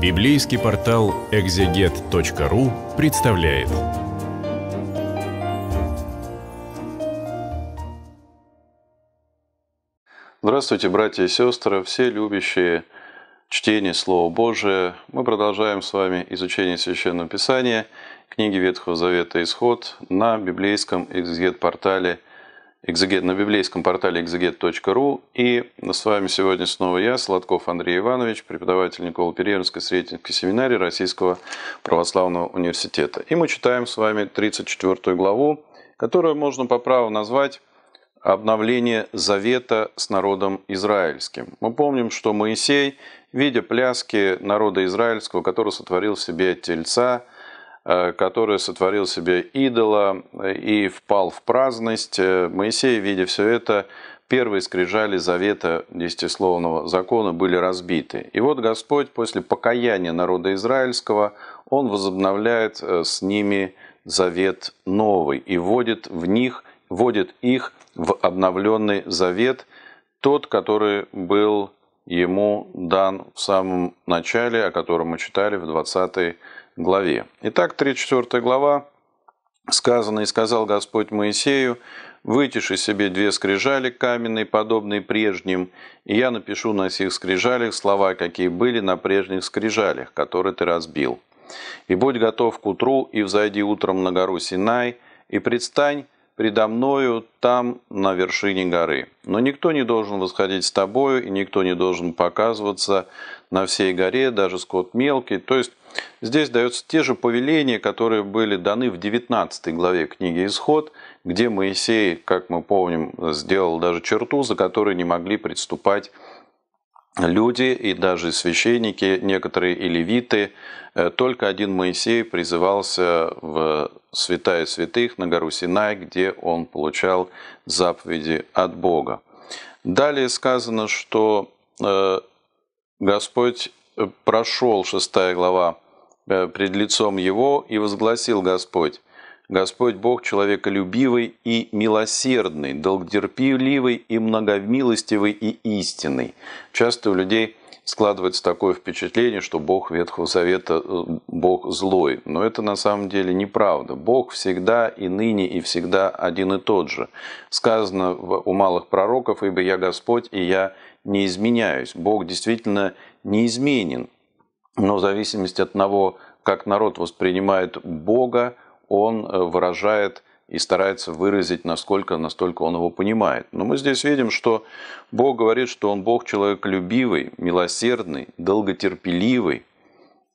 Библейский портал экзегет.ру представляет. Здравствуйте, братья и сестры, все любящие чтение Слова Божия. Мы продолжаем с вами изучение Священного Писания, книги Ветхого Завета «Исход» на библейском экзегет-портале – экзегет, на библейском портале exeget.ru. И с вами сегодня снова я, Сладков Андрей Иванович, преподаватель Никола Переемской средненской семинарии Российского православного университета. И мы читаем с вами 34 главу, которую можно по праву назвать обновление завета с народом израильским. Мы помним, что Моисей, видя пляски народа израильского, который сотворил в себе тельца – Э, который сотворил себе идола э, и впал в праздность. Э, Моисей, видя все это, первые скрижали завета десятисловного закона были разбиты. И вот Господь после покаяния народа израильского, Он возобновляет с ними завет новый и вводит в них, вводит их в обновленный завет, тот, который был ему дан в самом начале, о котором мы читали в 20 главе. Итак, 34 глава. Сказано, и сказал Господь Моисею, «Вытиши себе две скрижали каменные, подобные прежним, и я напишу на сих скрижалях слова, какие были на прежних скрижалях, которые ты разбил. И будь готов к утру, и взойди утром на гору Синай, и предстань предо мною там, на вершине горы. Но никто не должен восходить с тобою, и никто не должен показываться на всей горе, даже скот мелкий». То есть здесь даются те же повеления, которые были даны в 19 главе книги «Исход», где Моисей, как мы помним, сделал даже черту, за которой не могли приступать люди и даже священники, некоторые и левиты, э, только один Моисей призывался в святая святых на гору Синай, где он получал заповеди от Бога. Далее сказано, что э, Господь э, прошел, 6 глава, пред лицом его, и возгласил Господь, Господь Бог человеколюбивый и милосердный, долготерпеливый и многомилостивый и истинный. Часто у людей складывается такое впечатление, что Бог Ветхого Завета э, – Бог злой. Но это на самом деле неправда. Бог всегда и ныне, и всегда один и тот же. Сказано у малых пророков, «Ибо я Господь, и я не изменяюсь». Бог действительно неизменен. Но в зависимости от того, как народ воспринимает Бога, он э, выражает и старается выразить, насколько, настолько он его понимает. Но мы здесь видим, что Бог говорит, что он Бог человеколюбивый, милосердный, долготерпеливый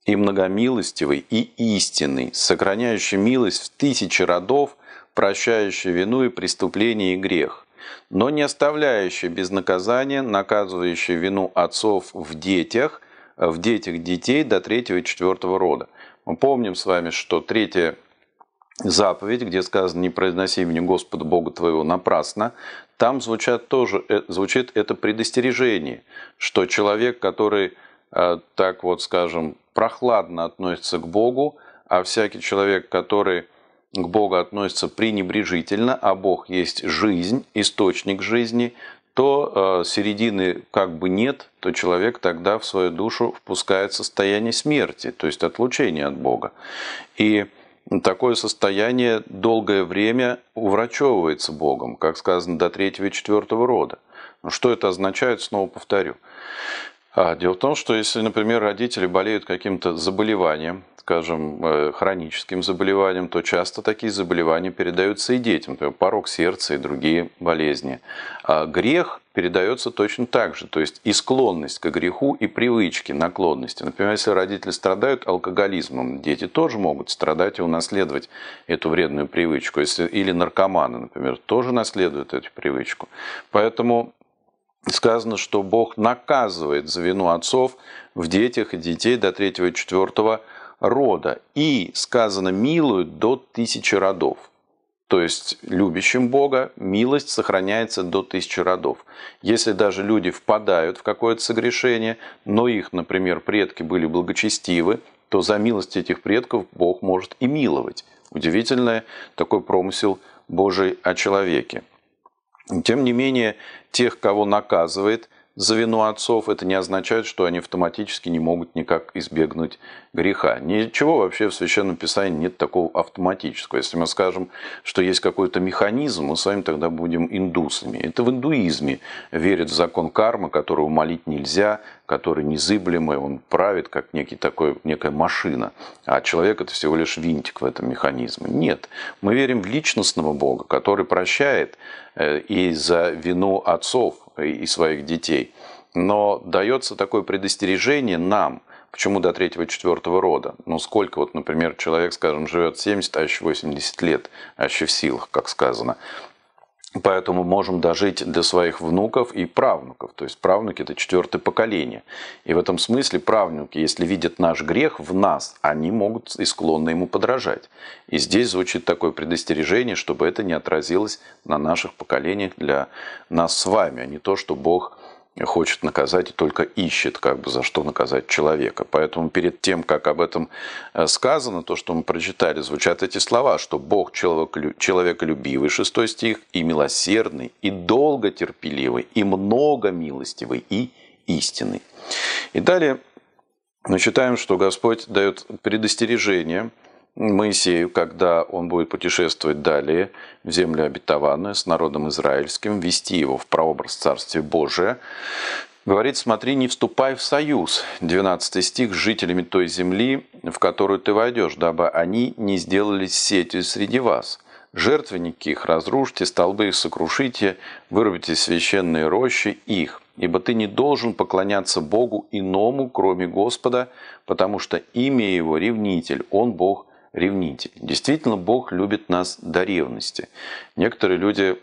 и многомилостивый, и истинный, сохраняющий милость в тысячи родов, прощающий вину и преступление и грех, но не оставляющий без наказания, наказывающий вину отцов в детях, э, в детях детей до третьего и четвертого рода. Мы помним с вами, что третье заповедь, где сказано «Не произноси имени Господа Бога твоего напрасно», там звучат тоже, э, звучит это предостережение, что человек, который, э, так вот скажем, прохладно относится к Богу, а всякий человек, который к Богу относится пренебрежительно, а Бог есть жизнь, источник жизни, то э, середины как бы нет, то человек тогда в свою душу впускает состояние смерти, то есть отлучение от Бога. И такое состояние долгое время уврачевывается Богом, как сказано, до третьего и четвертого рода. Что это означает, снова повторю. А, дело в том, что если, например, родители болеют каким-то заболеванием, скажем, э, хроническим заболеванием, то часто такие заболевания передаются и детям, например, порог сердца и другие болезни. А грех передается точно так же, то есть и склонность к греху, и привычки, наклонности. Например, если родители страдают алкоголизмом, дети тоже могут страдать и унаследовать эту вредную привычку. Если, или наркоманы, например, тоже наследуют эту привычку. Поэтому сказано, что Бог наказывает за вину отцов в детях и детей до третьего и четвертого рода. И сказано, милуют до тысячи родов. То есть любящим Бога милость сохраняется до тысячи родов. Если даже люди впадают в какое-то согрешение, но их, например, предки были благочестивы, то за милость этих предков Бог может и миловать. Удивительное такой промысел Божий о человеке. Тем не менее, тех, кого наказывает, за вину отцов, это не означает, что они автоматически не могут никак избегнуть греха. Ничего вообще в Священном Писании нет такого автоматического. Если мы скажем, что есть какой-то механизм, мы с вами тогда будем индусами. Это в индуизме верит в закон кармы, которого молить нельзя, который незыблемый, он правит, как некий такой, некая машина. А человек – это всего лишь винтик в этом механизме. Нет, мы верим в личностного Бога, который прощает э, и за вину отцов, и своих детей. Но дается такое предостережение нам, почему до третьего, четвертого рода. Ну, сколько вот, например, человек, скажем, живет 70, а еще 80 лет, а еще в силах, как сказано. Поэтому можем дожить до своих внуков и правнуков. То есть правнуки – это четвертое поколение. И в этом смысле правнуки, если видят наш грех в нас, они могут и склонны ему подражать. И здесь звучит такое предостережение, чтобы это не отразилось на наших поколениях для нас с вами, а не то, что Бог хочет наказать и только ищет, как бы за что наказать человека. Поэтому перед тем, как об этом э, сказано, то, что мы прочитали, звучат эти слова, что Бог человеколюбивый, шестой стих, и милосердный, и долго терпеливый, и много милостивый, и истинный. И далее мы читаем, что Господь дает предостережение – Моисею, когда он будет путешествовать далее в землю обетованную с народом израильским, вести его в прообраз Царствия Божия, говорит, смотри, не вступай в союз, 12 стих, с жителями той земли, в которую ты войдешь, дабы они не сделались сетью среди вас. Жертвенники их разрушьте, столбы их сокрушите, вырубите священные рощи их, ибо ты не должен поклоняться Богу иному, кроме Господа, потому что имя его ревнитель, он Бог ревнитель. Действительно, Бог любит нас до ревности. Некоторые люди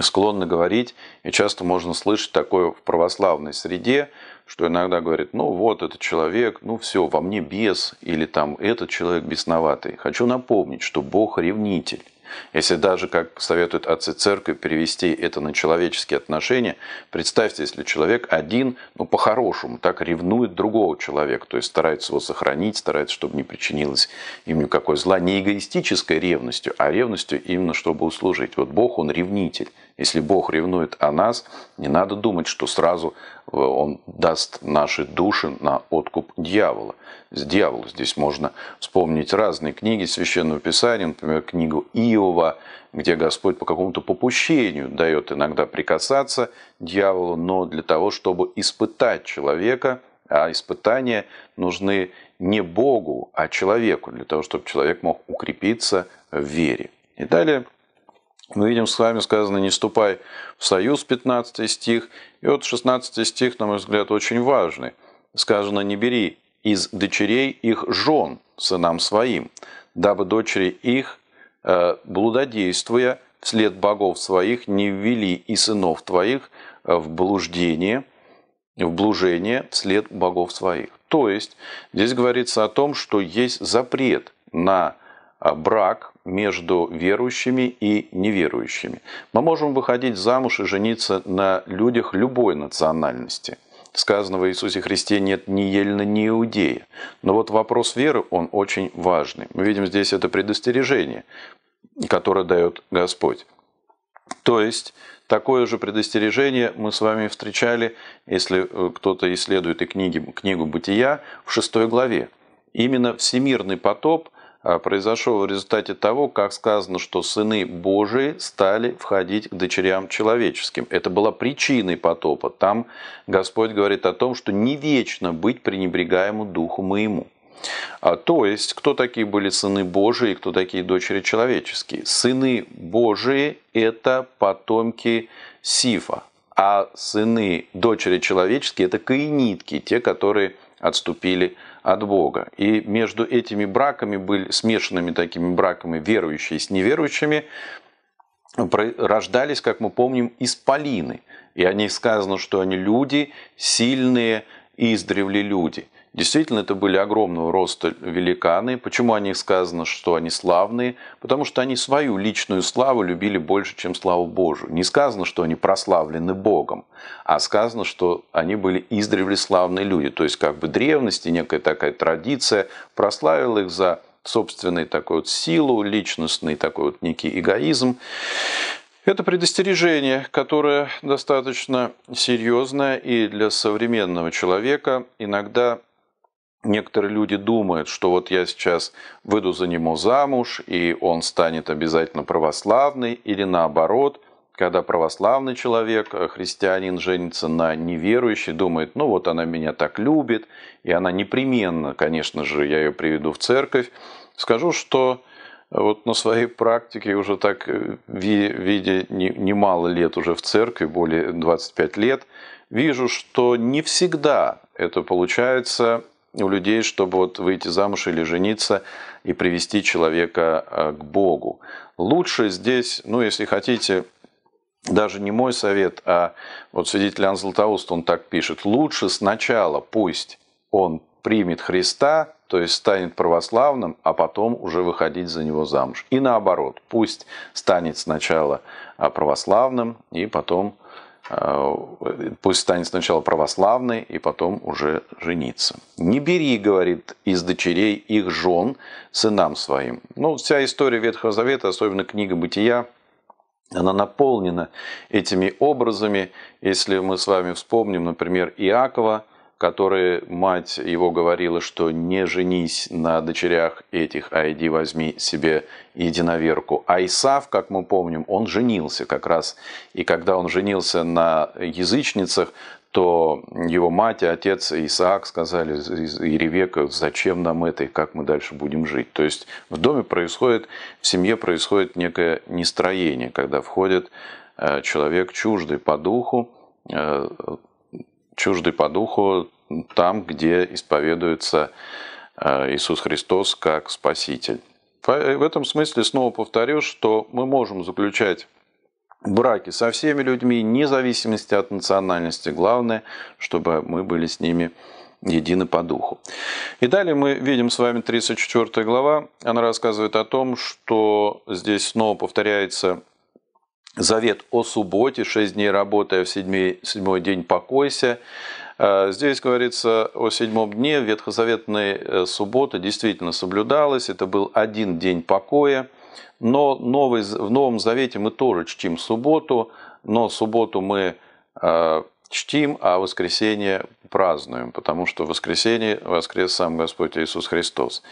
склонны говорить, и часто можно слышать такое в православной среде, что иногда говорит, ну вот этот человек, ну все, во мне бес, или там этот человек бесноватый. Хочу напомнить, что Бог ревнитель. Если даже, как советуют отцы церкви, перевести это на человеческие отношения, представьте, если человек один, ну по-хорошему, так ревнует другого человека, то есть старается его сохранить, старается, чтобы не причинилось им никакой зла, не эгоистической ревностью, а ревностью именно, чтобы услужить. Вот Бог, Он ревнитель, если Бог ревнует о нас, не надо думать, что сразу э, Он даст наши души на откуп дьявола. С дьявола здесь можно вспомнить разные книги Священного Писания, например, книгу Иова, где Господь по какому-то попущению дает иногда прикасаться дьяволу, но для того, чтобы испытать человека, а испытания нужны не Богу, а человеку, для того, чтобы человек мог укрепиться в вере. И далее мы видим с вами сказано «не вступай в союз» 15 стих. И вот 16 стих, на мой взгляд, очень важный. Сказано «не бери из дочерей их жен сынам своим, дабы дочери их, э, блудодействуя, вслед богов своих, не ввели и сынов твоих в блуждение, в блужение вслед богов своих». То есть, здесь говорится о том, что есть запрет на э, брак – между верующими и неверующими. Мы можем выходить замуж и жениться на людях любой национальности. Сказано в Иисусе Христе нет ни ельна, ни иудея. Но вот вопрос веры, он очень важный. Мы видим здесь это предостережение, которое дает Господь. То есть, такое же предостережение мы с вами встречали, если э, кто-то исследует и книги, книгу «Бытия» в шестой главе. Именно всемирный потоп а, произошел в результате того, как сказано, что сыны Божии стали входить к дочерям человеческим. Это была причиной потопа. Там Господь говорит о том, что не вечно быть пренебрегаемым духу моему. А То есть, кто такие были сыны Божии и кто такие дочери человеческие? Сыны Божии – это потомки Сифа, а сыны дочери человеческие – это каинитки, те, которые отступили от от Бога. И между этими браками были смешанными такими браками верующие с неверующими рождались, как мы помним, исполины. И о них сказано, что они люди, сильные издревле люди. Действительно, это были огромного роста великаны. Почему о них сказано, что они славные? Потому что они свою личную славу любили больше, чем славу Божию. Не сказано, что они прославлены Богом, а сказано, что они были издревле славные люди. То есть, как бы древности, некая такая традиция прославила их за собственную такую вот силу, личностный такой вот некий эгоизм. Это предостережение, которое достаточно серьезное и для современного человека иногда некоторые люди думают, что вот я сейчас выйду за него замуж, и он станет обязательно православный, или наоборот, когда православный человек, э, христианин, женится на неверующей, думает, ну вот она меня так любит, и она непременно, конечно же, я ее приведу в церковь. Скажу, что э, вот на своей практике уже так, э, видя немало лет уже в церкви, более 25 лет, вижу, что не всегда это получается у людей, чтобы вот выйти замуж или жениться и привести человека э, к Богу. Лучше здесь, ну, если хотите, даже не мой совет, а вот свидетель Иоанн Златоуст, он так пишет, лучше сначала пусть он примет Христа, то есть станет православным, а потом уже выходить за него замуж. И наоборот, пусть станет сначала э, православным и потом Э, пусть станет сначала православной и потом уже жениться. Не бери, говорит, из дочерей их жен сынам своим. Ну, вся история Ветхого Завета, особенно книга Бытия, она наполнена этими образами. Если мы с вами вспомним, например, Иакова – которые мать его говорила, что не женись на дочерях этих, а иди возьми себе единоверку. А Исав, как мы помним, он женился как раз. И когда он женился на язычницах, то его мать и отец Исаак сказали, и Ревека, зачем нам это и как мы дальше будем жить. То есть в доме происходит, в семье происходит некое нестроение, когда входит э, человек чуждый по духу, э, чуждый по духу там, где исповедуется э, Иисус Христос как Спаситель. Э, в этом смысле снова повторю, что мы можем заключать браки со всеми людьми, вне зависимости от национальности. Главное, чтобы мы были с ними едины по духу. И далее мы видим с вами 34 глава. Она рассказывает о том, что здесь снова повторяется завет о субботе, шесть дней работая, в седьмой, седьмой день покойся. Э, здесь говорится о седьмом дне ветхозаветной э, субботы действительно соблюдалась. Это был один день покоя. Но новый, в Новом Завете мы тоже чтим субботу, но субботу мы э, чтим, а воскресенье празднуем, потому что в воскресенье воскрес сам Господь Иисус Христос.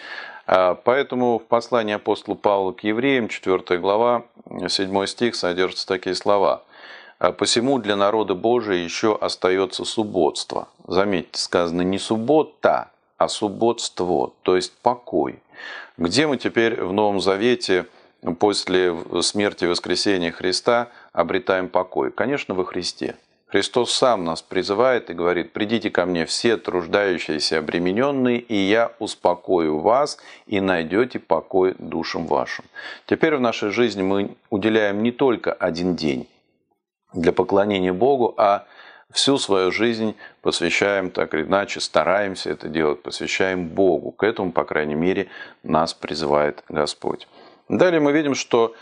Поэтому в послании апостола Павла к евреям, 4 глава, 7 стих, содержатся такие слова – «А посему для народа Божия еще остается субботство. Заметьте, сказано не суббота, а субботство, то есть покой. Где мы теперь в Новом Завете после смерти и воскресения Христа обретаем покой? Конечно, во Христе. Христос сам нас призывает и говорит, «Придите ко мне все труждающиеся обремененные, и я успокою вас, и найдете покой душам вашим». Теперь в нашей жизни мы уделяем не только один день, для поклонения Богу, а всю свою жизнь посвящаем, так или иначе, стараемся это делать, посвящаем Богу. К этому, по крайней мере, нас призывает Господь. Далее мы видим, что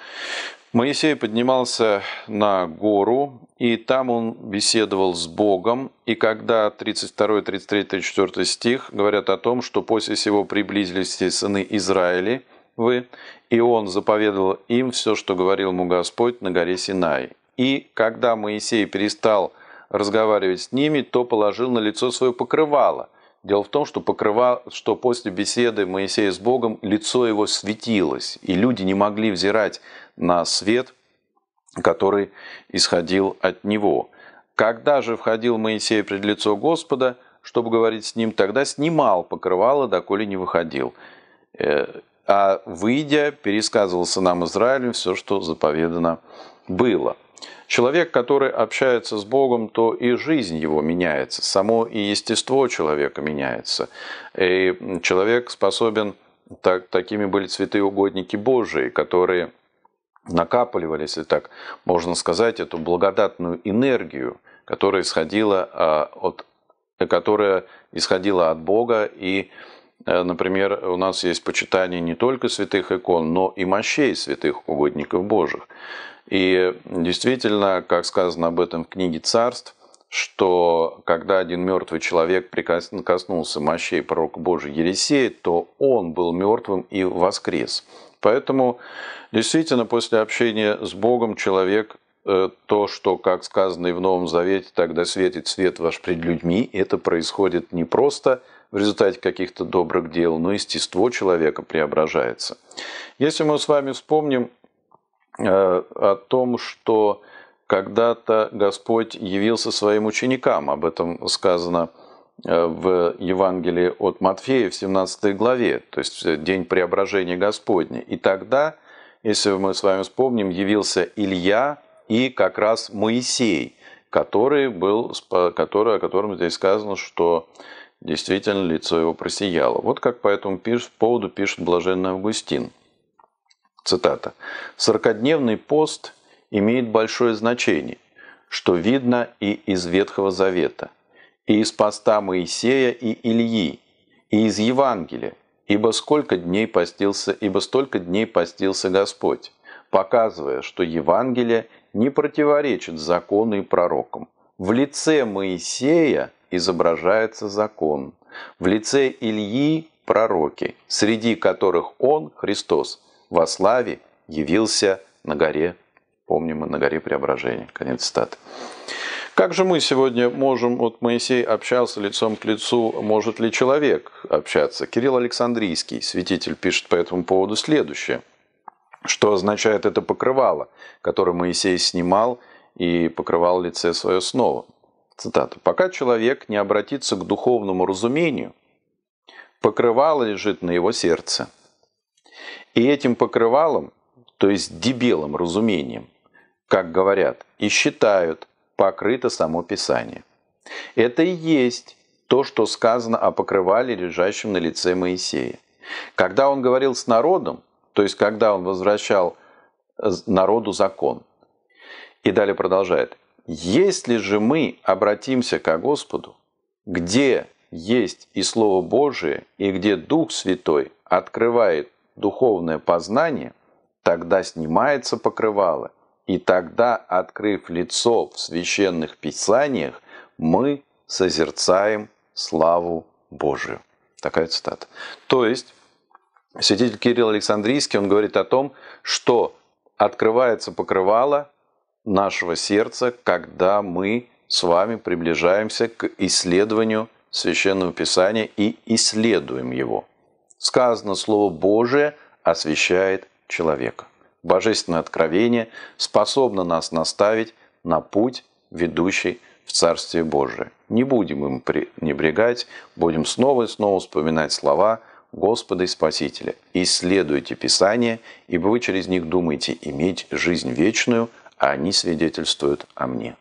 Моисей поднимался на гору, и там он беседовал с Богом. И когда 32, 33, 34 стих говорят о том, что после сего приблизились все сыны Израиля, вы, и он заповедовал им все, что говорил ему Господь на горе Синай. И когда Моисей перестал разговаривать с ними, то положил на лицо свое покрывало. Дело в том, что, покрывало, что после беседы Моисея с Богом лицо его светилось, и люди не могли взирать на свет, который исходил от него. Когда же входил Моисей пред лицо Господа, чтобы говорить с ним, тогда снимал покрывало, доколе не выходил. Э, а выйдя, пересказывался нам Израилем все, что заповедано было. Человек, который общается с Богом, то и жизнь его меняется, само и естество человека меняется. И человек способен, так, такими были цветы угодники Божии, которые накапливали, если так можно сказать, эту благодатную энергию, которая исходила а, от, которая исходила от Бога и э, Например, у нас есть почитание не только святых икон, но и мощей святых угодников Божьих. И действительно, как сказано об этом в книге «Царств», что когда один мертвый человек прикоснулся мощей пророка Божия Елисея, то он был мертвым и воскрес. Поэтому действительно после общения с Богом человек э, то, что, как сказано и в Новом Завете, тогда светит свет ваш пред людьми, это происходит не просто в результате каких-то добрых дел, но естество человека преображается. Если мы с вами вспомним Э, о том, что когда-то Господь явился своим ученикам. Об этом сказано э, в Евангелии от Матфея в 17 главе, то есть э, день преображения Господня. И тогда, если мы с вами вспомним, явился Илья и как раз Моисей, который был, который, о котором здесь сказано, что действительно лицо его просияло. Вот как по этому пишет, поводу пишет блаженный Августин – Цитата. «Сорокодневный пост имеет большое значение, что видно и из Ветхого Завета, и из поста Моисея и Ильи, и из Евангелия, ибо сколько дней постился, ибо столько дней постился Господь, показывая, что Евангелие не противоречит закону и пророкам. В лице Моисея изображается закон, в лице Ильи – пророки, среди которых он, Христос, во славе явился на горе, помним мы, на горе преображения». Конец цитаты. Как же мы сегодня можем, вот Моисей общался лицом к лицу, может ли человек общаться? Кирилл Александрийский, святитель, пишет по этому поводу следующее. Что означает это покрывало, которое Моисей снимал и покрывал лице свое снова? Цитата. «Пока человек не обратится к духовному разумению, покрывало лежит на его сердце, и этим покрывалом, то есть дебелым разумением, как говорят, и считают, покрыто само Писание. Это и есть то, что сказано о покрывале, лежащем на лице Моисея. Когда он говорил с народом, то есть когда он возвращал э, народу закон. И далее продолжает. «Если же мы обратимся к Господу, где есть и Слово Божие, и где Дух Святой открывает духовное познание, тогда снимается покрывало, и тогда, открыв лицо в священных писаниях, мы созерцаем славу Божию. Такая цитата. То есть, святитель Кирилл Александрийский, он говорит о том, что открывается покрывало нашего сердца, когда мы с вами приближаемся к исследованию Священного Писания и исследуем его. Сказано, Слово Божие освещает человека. Божественное откровение способно нас наставить на путь, ведущий в Царствие Божие. Не будем им пренебрегать, будем снова и снова вспоминать слова Господа и Спасителя. Исследуйте Писание, ибо вы через них думаете иметь жизнь вечную, а они свидетельствуют о мне.